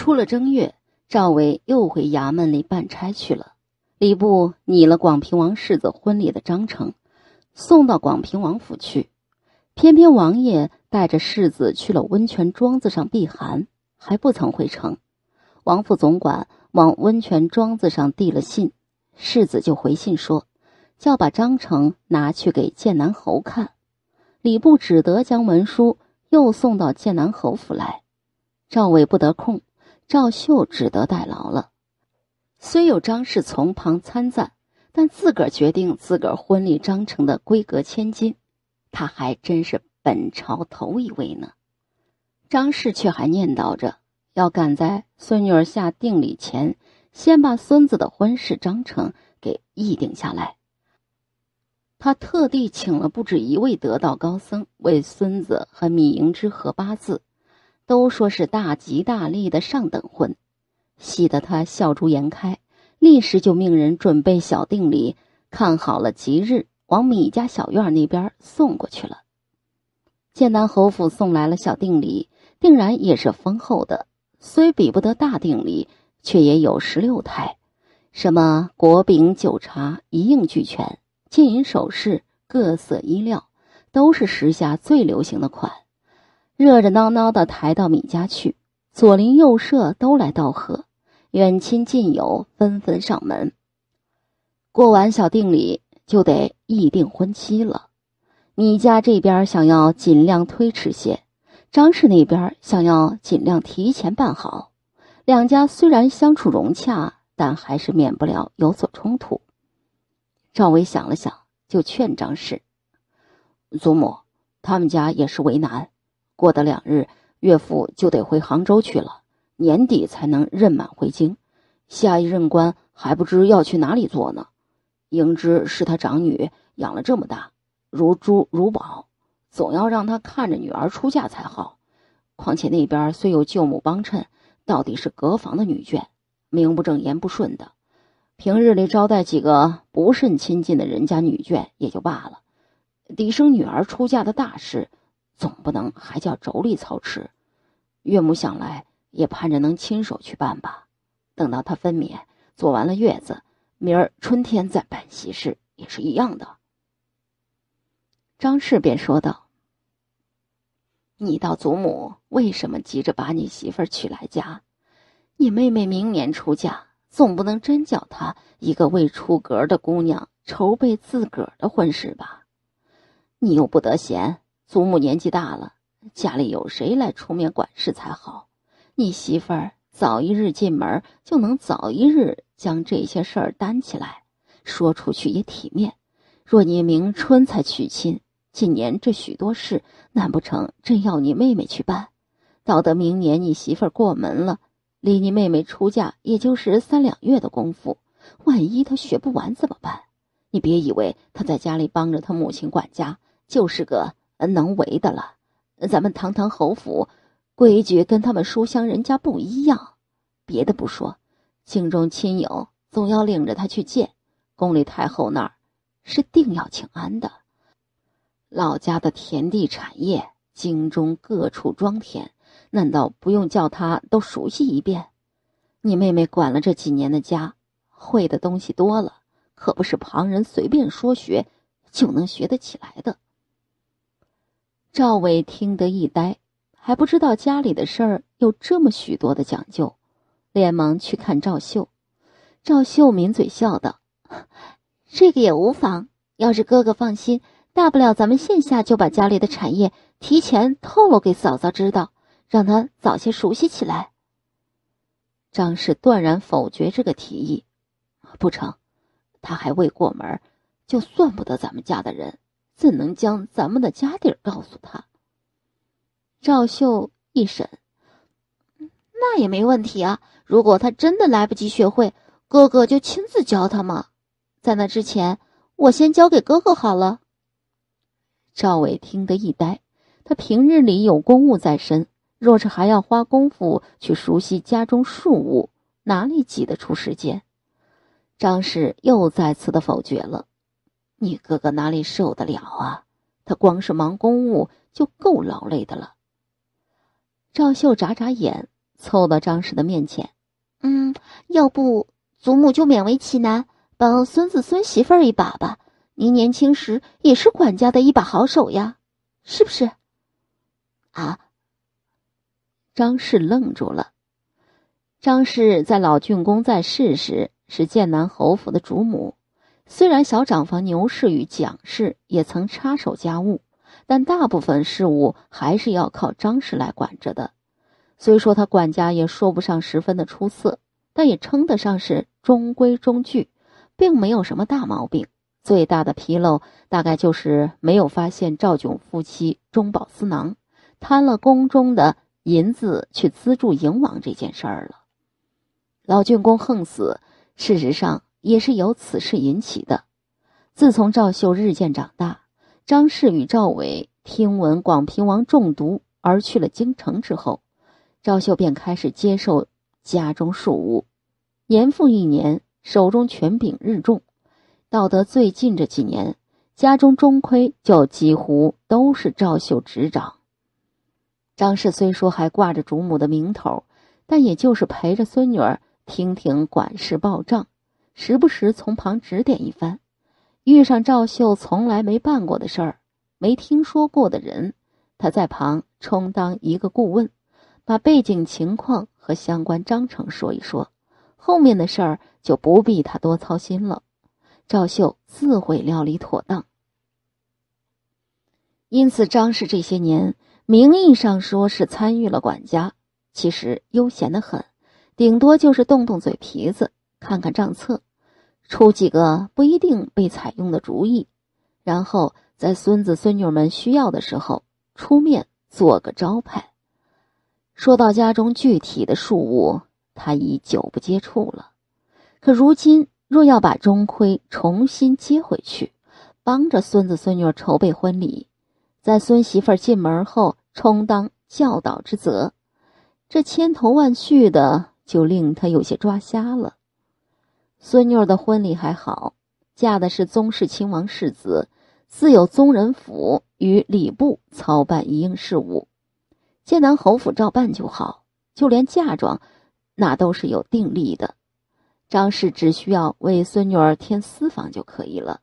出了正月，赵伟又回衙门里办差去了。礼部拟了广平王世子婚礼的章程，送到广平王府去，偏偏王爷带着世子去了温泉庄子上避寒，还不曾回城。王府总管往温泉庄子上递了信，世子就回信说，叫把章程拿去给剑南侯看。礼部只得将文书又送到剑南侯府来，赵伟不得空。赵秀只得代劳了，虽有张氏从旁参赞，但自个儿决定自个儿婚礼章程的规格千金，他还真是本朝头一位呢。张氏却还念叨着要赶在孙女儿下定礼前，先把孙子的婚事章程给议定下来。他特地请了不止一位得道高僧为孙子和米迎之合八字。都说是大吉大利的上等婚，喜得他笑逐颜开，立时就命人准备小定礼，看好了吉日，往米家小院那边送过去了。剑南侯府送来了小定礼，定然也是丰厚的，虽比不得大定礼，却也有十六台，什么果饼、酒茶一应俱全，金银首饰、各色衣料，都是时下最流行的款。热热闹闹的抬到米家去，左邻右舍都来道贺，远亲近友纷纷上门。过完小定礼，就得议订婚期了。米家这边想要尽量推迟些，张氏那边想要尽量提前办好。两家虽然相处融洽，但还是免不了有所冲突。赵薇想了想，就劝张氏：“祖母，他们家也是为难。”过得两日，岳父就得回杭州去了，年底才能任满回京，下一任官还不知要去哪里做呢。英芝是他长女，养了这么大，如珠如宝，总要让他看着女儿出嫁才好。况且那边虽有舅母帮衬，到底是隔房的女眷，名不正言不顺的。平日里招待几个不甚亲近的人家女眷也就罢了，嫡生女儿出嫁的大事。总不能还叫妯娌操持，岳母想来也盼着能亲手去办吧。等到她分娩，做完了月子，明儿春天再办喜事也是一样的。张氏便说道：“你道祖母为什么急着把你媳妇儿娶来家？你妹妹明年出嫁，总不能真叫她一个未出阁的姑娘筹备自个儿的婚事吧？你又不得闲。”祖母年纪大了，家里有谁来出面管事才好？你媳妇儿早一日进门，就能早一日将这些事儿担起来，说出去也体面。若你明春才娶亲，今年这许多事，难不成真要你妹妹去办？到得明年你媳妇儿过门了，离你妹妹出嫁也就是三两月的功夫，万一她学不完怎么办？你别以为她在家里帮着她母亲管家就是个。能为的了，咱们堂堂侯府规矩跟他们书香人家不一样。别的不说，京中亲友总要领着他去见，宫里太后那儿是定要请安的。老家的田地产业，京中各处庄田，难道不用叫他都熟悉一遍？你妹妹管了这几年的家，会的东西多了，可不是旁人随便说学就能学得起来的。赵伟听得一呆，还不知道家里的事儿有这么许多的讲究，连忙去看赵秀。赵秀抿嘴笑道：“这个也无妨，要是哥哥放心，大不了咱们线下就把家里的产业提前透露给嫂嫂知道，让她早些熟悉起来。”张氏断然否决这个提议：“不成，她还未过门，就算不得咱们家的人。”怎能将咱们的家底儿告诉他？赵秀一审，那也没问题啊。如果他真的来不及学会，哥哥就亲自教他嘛。在那之前，我先交给哥哥好了。赵伟听得一呆，他平日里有公务在身，若是还要花功夫去熟悉家中庶务，哪里挤得出时间？张氏又再次的否决了。你哥哥哪里受得了啊？他光是忙公务就够劳累的了。赵秀眨眨眼，凑到张氏的面前：“嗯，要不祖母就勉为其难，帮孙子孙媳妇儿一把吧。您年轻时也是管家的一把好手呀，是不是？”啊？张氏愣住了。张氏在老郡公在世时是剑南侯府的主母。虽然小长房牛氏与蒋氏也曾插手家务，但大部分事务还是要靠张氏来管着的。虽说他管家也说不上十分的出色，但也称得上是中规中矩，并没有什么大毛病。最大的纰漏大概就是没有发现赵炯夫妻中饱私囊，贪了宫中的银子去资助营王这件事儿了。老郡公横死，事实上。也是由此事引起的。自从赵秀日渐长大，张氏与赵伟听闻广平王中毒而去了京城之后，赵秀便开始接受家中庶务，年复一年，手中权柄日重。到得最近这几年，家中中亏就几乎都是赵秀执掌。张氏虽说还挂着主母的名头，但也就是陪着孙女儿听听管事报账。时不时从旁指点一番，遇上赵秀从来没办过的事儿、没听说过的人，他在旁充当一个顾问，把背景情况和相关章程说一说，后面的事儿就不必他多操心了，赵秀自会料理妥当。因此，张氏这些年名义上说是参与了管家，其实悠闲的很，顶多就是动动嘴皮子。看看账册，出几个不一定被采用的主意，然后在孙子孙女们需要的时候出面做个招牌。说到家中具体的事物，他已久不接触了，可如今若要把钟馗重新接回去，帮着孙子孙女筹备婚礼，在孙媳妇进门后充当教导之责，这千头万绪的就令他有些抓瞎了。孙女儿的婚礼还好，嫁的是宗室亲王世子，自有宗人府与礼部操办一应事务，建南侯府照办就好。就连嫁妆，那都是有定例的，张氏只需要为孙女儿添私房就可以了。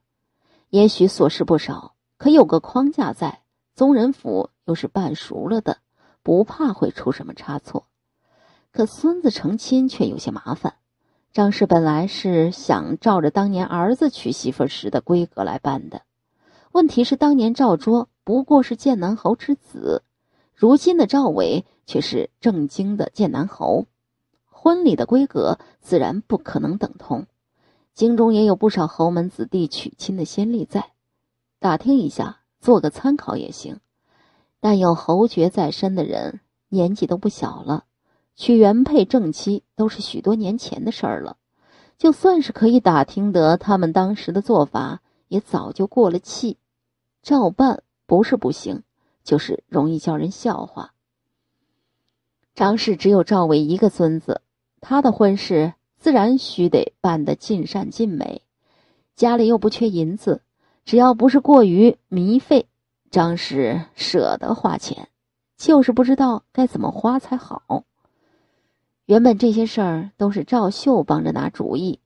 也许琐事不少，可有个框架在，宗人府又是办熟了的，不怕会出什么差错。可孙子成亲却有些麻烦。张氏本来是想照着当年儿子娶媳妇时的规格来办的，问题是当年赵卓不过是剑南侯之子，如今的赵伟却是正经的剑南侯，婚礼的规格自然不可能等同。京中也有不少侯门子弟娶亲的先例在，打听一下做个参考也行。但有侯爵在身的人年纪都不小了。娶原配正妻都是许多年前的事儿了，就算是可以打听得他们当时的做法，也早就过了气。照办不是不行，就是容易叫人笑话。张氏只有赵伟一个孙子，他的婚事自然须得办得尽善尽美。家里又不缺银子，只要不是过于靡费，张氏舍得花钱，就是不知道该怎么花才好。原本这些事儿都是赵秀帮着拿主意，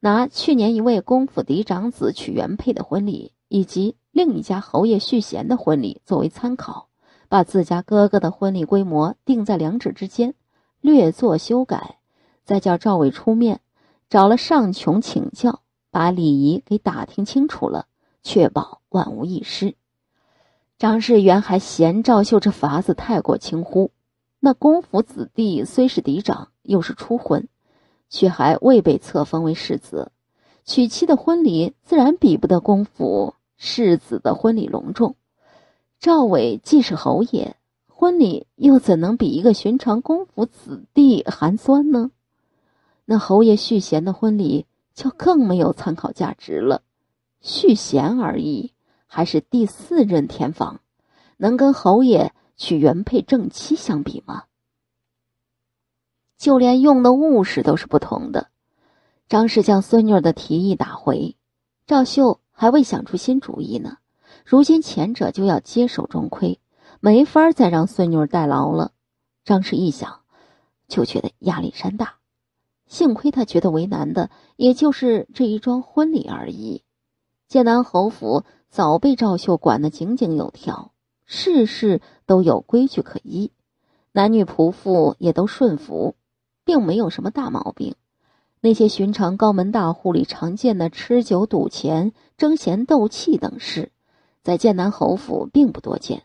拿去年一位公府嫡长子娶原配的婚礼，以及另一家侯爷续弦的婚礼作为参考，把自家哥哥的婚礼规模定在两者之间，略作修改，再叫赵伟出面，找了尚琼请教，把礼仪给打听清楚了，确保万无一失。张世元还嫌赵秀这法子太过轻忽。那公府子弟虽是嫡长，又是初婚，却还未被册封为世子，娶妻的婚礼自然比不得公府世子的婚礼隆重。赵伟既是侯爷，婚礼又怎能比一个寻常公府子弟寒酸呢？那侯爷续弦的婚礼就更没有参考价值了。续弦而已，还是第四任田房，能跟侯爷？娶原配正妻相比吗？就连用的物事都是不同的。张氏将孙女的提议打回，赵秀还未想出新主意呢。如今前者就要接手中馈，没法再让孙女代劳了。张氏一想，就觉得压力山大。幸亏他觉得为难的，也就是这一桩婚礼而已。剑南侯府早被赵秀管得井井有条。事事都有规矩可依，男女仆妇也都顺服，并没有什么大毛病。那些寻常高门大户里常见的吃酒赌钱、争贤斗气等事，在剑南侯府并不多见。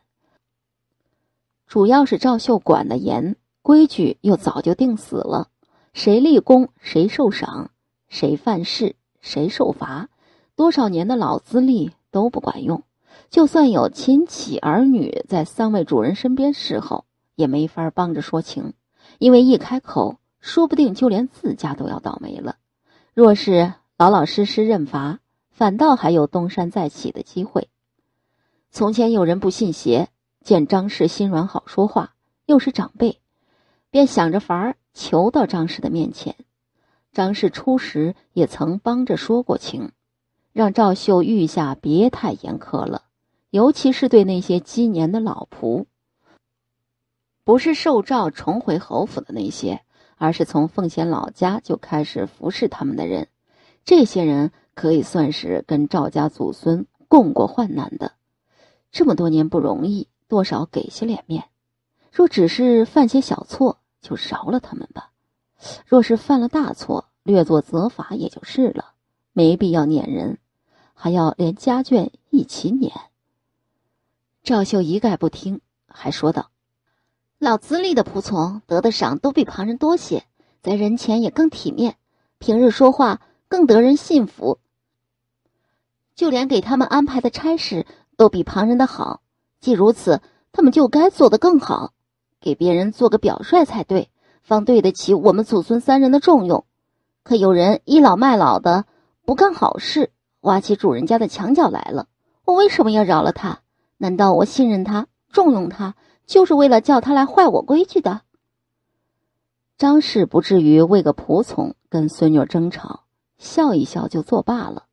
主要是赵秀管的严，规矩又早就定死了，谁立功谁受赏，谁犯事谁受罚，多少年的老资历都不管用。就算有亲戚儿女在三位主人身边侍候，也没法帮着说情，因为一开口，说不定就连自家都要倒霉了。若是老老实实认罚，反倒还有东山再起的机会。从前有人不信邪，见张氏心软好说话，又是长辈，便想着法儿求到张氏的面前。张氏初时也曾帮着说过情，让赵秀御下别太严苛了。尤其是对那些积年的老仆，不是受诏重回侯府的那些，而是从奉贤老家就开始服侍他们的人，这些人可以算是跟赵家祖孙共过患难的，这么多年不容易，多少给些脸面。若只是犯些小错，就饶了他们吧；若是犯了大错，略作责罚也就是了，没必要撵人，还要连家眷一起撵。赵秀一概不听，还说道：“老资历的仆从得的赏都比旁人多些，在人前也更体面，平日说话更得人信服。就连给他们安排的差事都比旁人的好。既如此，他们就该做得更好，给别人做个表率才对，方对得起我们祖孙三人的重用。可有人倚老卖老的，不干好事，挖起主人家的墙角来了。我为什么要饶了他？”难道我信任他、重用他，就是为了叫他来坏我规矩的？张氏不至于为个仆从跟孙女争吵，笑一笑就作罢了。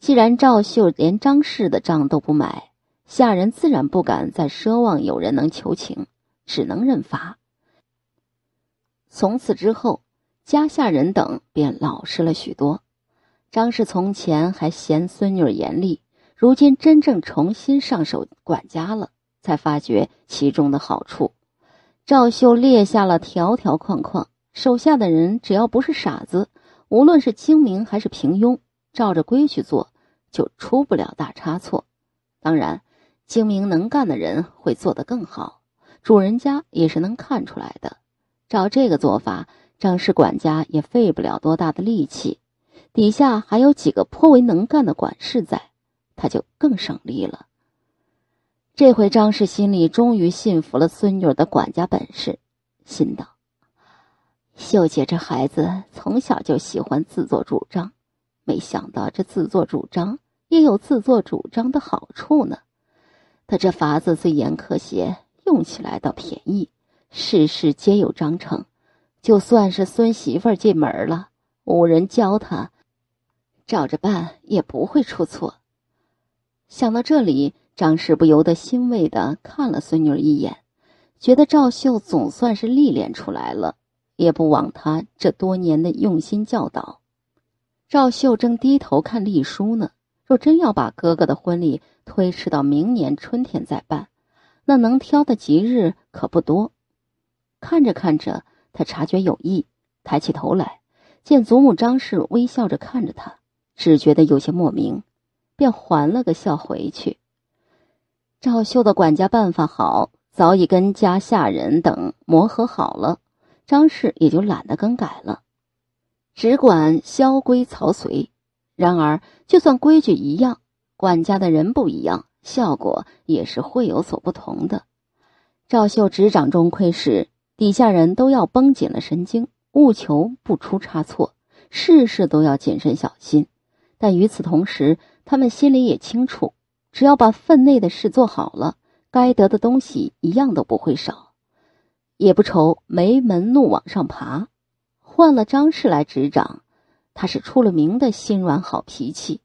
既然赵秀连张氏的账都不买，下人自然不敢再奢望有人能求情，只能认罚。从此之后，家下人等便老实了许多。张氏从前还嫌孙女严厉。如今真正重新上手管家了，才发觉其中的好处。赵秀列下了条条框框，手下的人只要不是傻子，无论是精明还是平庸，照着规矩做就出不了大差错。当然，精明能干的人会做得更好，主人家也是能看出来的。照这个做法，张氏管家也费不了多大的力气，底下还有几个颇为能干的管事在。他就更省力了。这回张氏心里终于信服了孙女儿的管家本事，心道：“秀姐这孩子从小就喜欢自作主张，没想到这自作主张也有自作主张的好处呢。她这法子虽严苛些，用起来倒便宜。事事皆有章程，就算是孙媳妇进门了，无人教她，照着办也不会出错。”想到这里，张氏不由得欣慰地看了孙女一眼，觉得赵秀总算是历练出来了，也不枉她这多年的用心教导。赵秀正低头看隶书呢，若真要把哥哥的婚礼推迟到明年春天再办，那能挑的吉日可不多。看着看着，他察觉有异，抬起头来，见祖母张氏微笑着看着他，只觉得有些莫名。便还了个笑回去。赵秀的管家办法好，早已跟家下人等磨合好了，张氏也就懒得更改了，只管萧规曹随。然而，就算规矩一样，管家的人不一样，效果也是会有所不同的。赵秀执掌中窥时，底下人都要绷紧了神经，务求不出差错，事事都要谨慎小心。但与此同时，他们心里也清楚，只要把分内的事做好了，该得的东西一样都不会少，也不愁没门路往上爬。换了张氏来执掌，她是出了名的心软好脾气，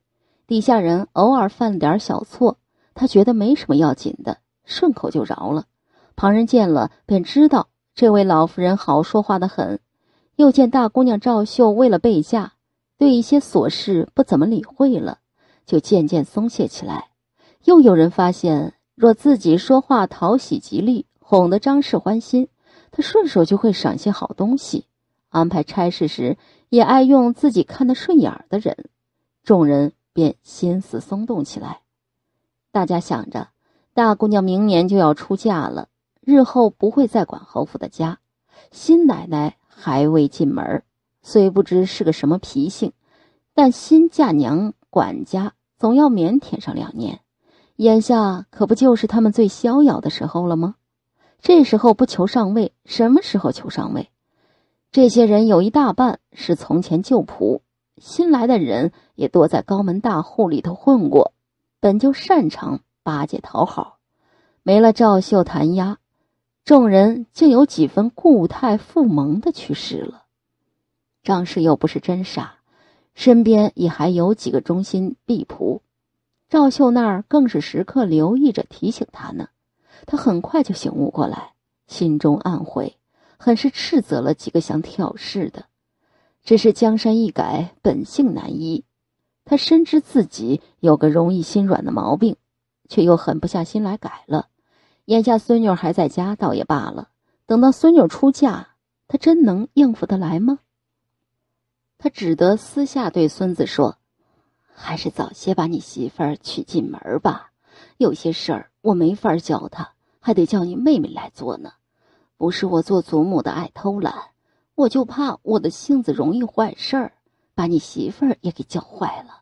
底下人偶尔犯点小错，她觉得没什么要紧的，顺口就饶了。旁人见了便知道这位老夫人好说话的很，又见大姑娘赵秀为了备嫁，对一些琐事不怎么理会了。就渐渐松懈起来，又有人发现，若自己说话讨喜吉利，哄得张氏欢心，他顺手就会赏些好东西；安排差事时，也爱用自己看得顺眼的人，众人便心思松动起来。大家想着，大姑娘明年就要出嫁了，日后不会再管侯府的家，新奶奶还未进门虽不知是个什么脾性，但新嫁娘管家。总要腼腆上两年，眼下可不就是他们最逍遥的时候了吗？这时候不求上位，什么时候求上位？这些人有一大半是从前旧仆，新来的人也多在高门大户里头混过，本就擅长巴结讨好。没了赵秀弹压，众人竟有几分固态复萌的趋势了。张氏又不是真傻。身边也还有几个忠心婢仆，赵秀那儿更是时刻留意着提醒他呢。他很快就醒悟过来，心中暗悔，很是斥责了几个想挑事的。只是江山易改，本性难移，他深知自己有个容易心软的毛病，却又狠不下心来改了。眼下孙女还在家，倒也罢了；等到孙女出嫁，他真能应付得来吗？他只得私下对孙子说：“还是早些把你媳妇儿娶进门吧，有些事儿我没法教她，还得叫你妹妹来做呢。不是我做祖母的爱偷懒，我就怕我的性子容易坏事儿，把你媳妇儿也给教坏了。”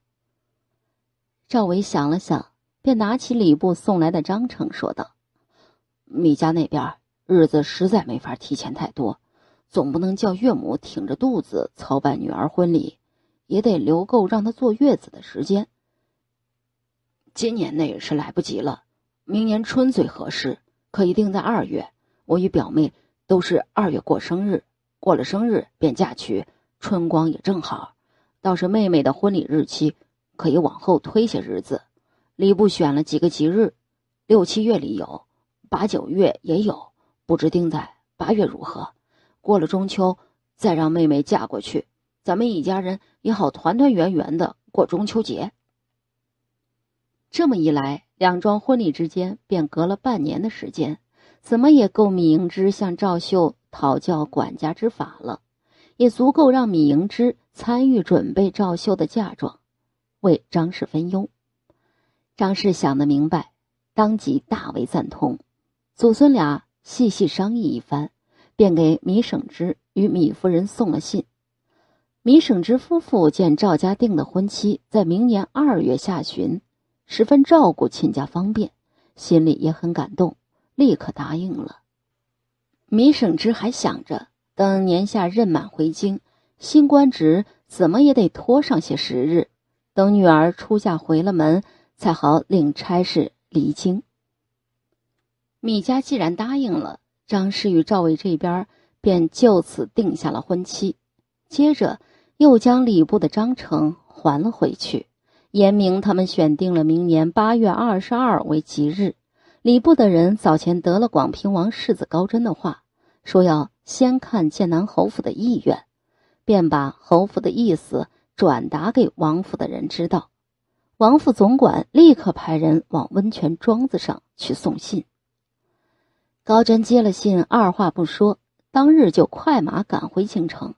赵伟想了想，便拿起礼部送来的章程说道：“米家那边日子实在没法提前太多。”总不能叫岳母挺着肚子操办女儿婚礼，也得留够让她坐月子的时间。今年内是来不及了，明年春最合适，可以定在二月。我与表妹都是二月过生日，过了生日便嫁娶，春光也正好。倒是妹妹的婚礼日期可以往后推些日子。礼部选了几个吉日，六七月里有，八九月也有，不知定在八月如何。过了中秋，再让妹妹嫁过去，咱们一家人也好团团圆圆的过中秋节。这么一来，两桩婚礼之间便隔了半年的时间，怎么也够米盈之向赵秀讨教管家之法了，也足够让米盈之参与准备赵秀的嫁妆，为张氏分忧。张氏想的明白，当即大为赞同，祖孙俩细细商议一番。便给米省之与米夫人送了信。米省之夫妇见赵家定的婚期在明年二月下旬，十分照顾亲家方便，心里也很感动，立刻答应了。米省之还想着，等年下任满回京，新官职怎么也得拖上些时日，等女儿出嫁回了门，才好领差事离京。米家既然答应了。张氏与赵薇这边便就此定下了婚期，接着又将礼部的章程还了回去，严明他们选定了明年八月二十二为吉日。礼部的人早前得了广平王世子高真的话，说要先看剑南侯府的意愿，便把侯府的意思转达给王府的人知道。王府总管立刻派人往温泉庄子上去送信。高真接了信，二话不说，当日就快马赶回京城，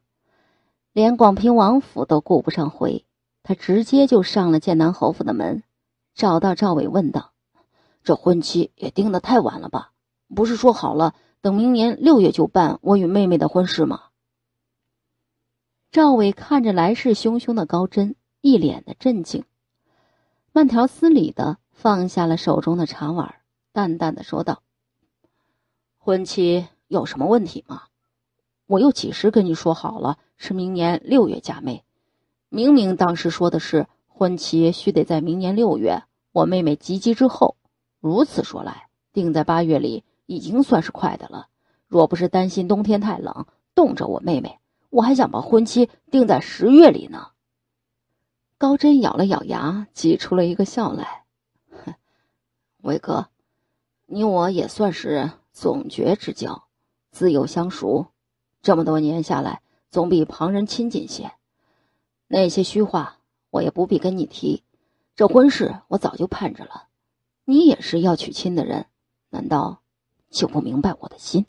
连广平王府都顾不上回，他直接就上了剑南侯府的门，找到赵伟，问道：“这婚期也定得太晚了吧？不是说好了，等明年六月就办我与妹妹的婚事吗？”赵伟看着来势汹汹的高真，一脸的震惊，慢条斯理的放下了手中的茶碗，淡淡的说道。婚期有什么问题吗？我又几时跟你说好了是明年六月嫁妹？明明当时说的是婚期须得在明年六月，我妹妹及笄之后。如此说来，定在八月里已经算是快的了。若不是担心冬天太冷冻着我妹妹，我还想把婚期定在十月里呢。高真咬了咬牙，挤出了一个笑来：“哼，伟哥，你我也算是。”总觉之交，自幼相熟，这么多年下来，总比旁人亲近些。那些虚话，我也不必跟你提。这婚事，我早就盼着了。你也是要娶亲的人，难道就不明白我的心？